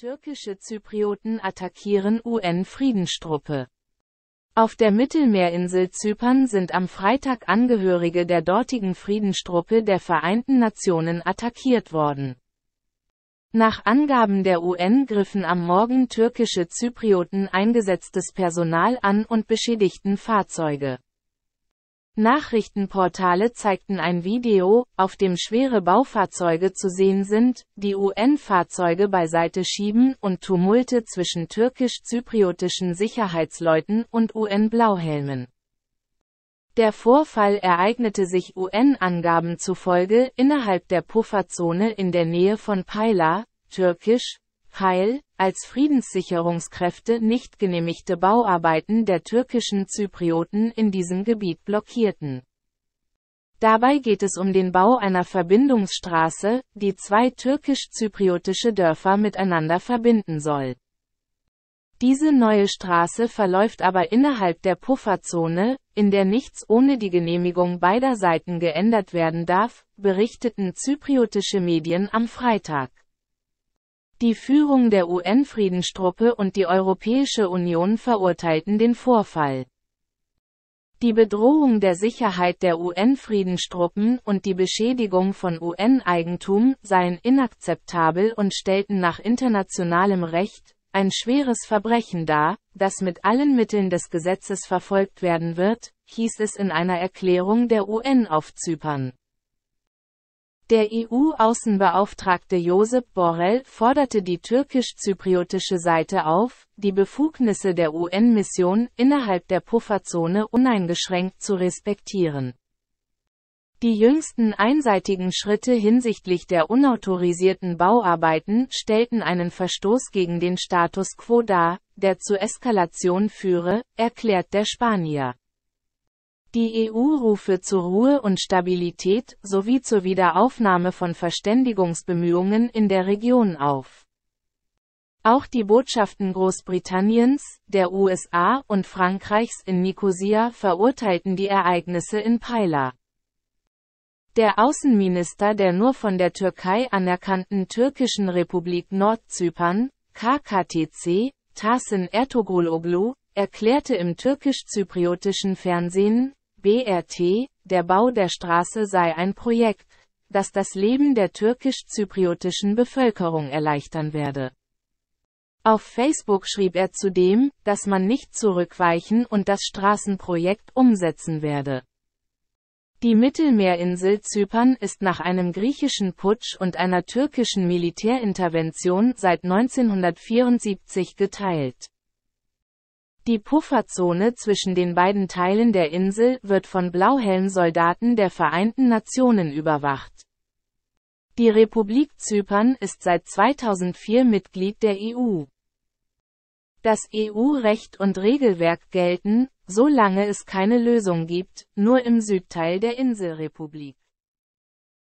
Türkische Zyprioten attackieren UN-Friedenstruppe. Auf der Mittelmeerinsel Zypern sind am Freitag Angehörige der dortigen Friedenstruppe der Vereinten Nationen attackiert worden. Nach Angaben der UN griffen am Morgen türkische Zyprioten eingesetztes Personal an und beschädigten Fahrzeuge. Nachrichtenportale zeigten ein Video, auf dem schwere Baufahrzeuge zu sehen sind, die UN-Fahrzeuge beiseite schieben und Tumulte zwischen türkisch-zypriotischen Sicherheitsleuten und UN-Blauhelmen. Der Vorfall ereignete sich UN-Angaben zufolge innerhalb der Pufferzone in der Nähe von Paila, türkisch, Heil, als Friedenssicherungskräfte nicht genehmigte Bauarbeiten der türkischen Zyprioten in diesem Gebiet blockierten. Dabei geht es um den Bau einer Verbindungsstraße, die zwei türkisch-zypriotische Dörfer miteinander verbinden soll. Diese neue Straße verläuft aber innerhalb der Pufferzone, in der nichts ohne die Genehmigung beider Seiten geändert werden darf, berichteten zypriotische Medien am Freitag. Die Führung der UN-Friedenstruppe und die Europäische Union verurteilten den Vorfall. Die Bedrohung der Sicherheit der UN-Friedenstruppen und die Beschädigung von UN-Eigentum seien inakzeptabel und stellten nach internationalem Recht ein schweres Verbrechen dar, das mit allen Mitteln des Gesetzes verfolgt werden wird, hieß es in einer Erklärung der UN auf Zypern. Der EU-Außenbeauftragte Josep Borrell forderte die türkisch-zypriotische Seite auf, die Befugnisse der UN-Mission innerhalb der Pufferzone uneingeschränkt zu respektieren. Die jüngsten einseitigen Schritte hinsichtlich der unautorisierten Bauarbeiten stellten einen Verstoß gegen den Status quo dar, der zur Eskalation führe, erklärt der Spanier. Die EU rufe zur Ruhe und Stabilität sowie zur Wiederaufnahme von Verständigungsbemühungen in der Region auf. Auch die Botschaften Großbritanniens, der USA und Frankreichs in Nikosia verurteilten die Ereignisse in Paila. Der Außenminister der nur von der Türkei anerkannten türkischen Republik Nordzypern, KKTC, Tahsin Ertoguloglu, erklärte im türkisch-zypriotischen Fernsehen, BRT, der Bau der Straße sei ein Projekt, das das Leben der türkisch-zypriotischen Bevölkerung erleichtern werde. Auf Facebook schrieb er zudem, dass man nicht zurückweichen und das Straßenprojekt umsetzen werde. Die Mittelmeerinsel Zypern ist nach einem griechischen Putsch und einer türkischen Militärintervention seit 1974 geteilt. Die Pufferzone zwischen den beiden Teilen der Insel wird von Blauhelmsoldaten der Vereinten Nationen überwacht. Die Republik Zypern ist seit 2004 Mitglied der EU. Das EU-Recht und Regelwerk gelten, solange es keine Lösung gibt, nur im Südteil der Inselrepublik.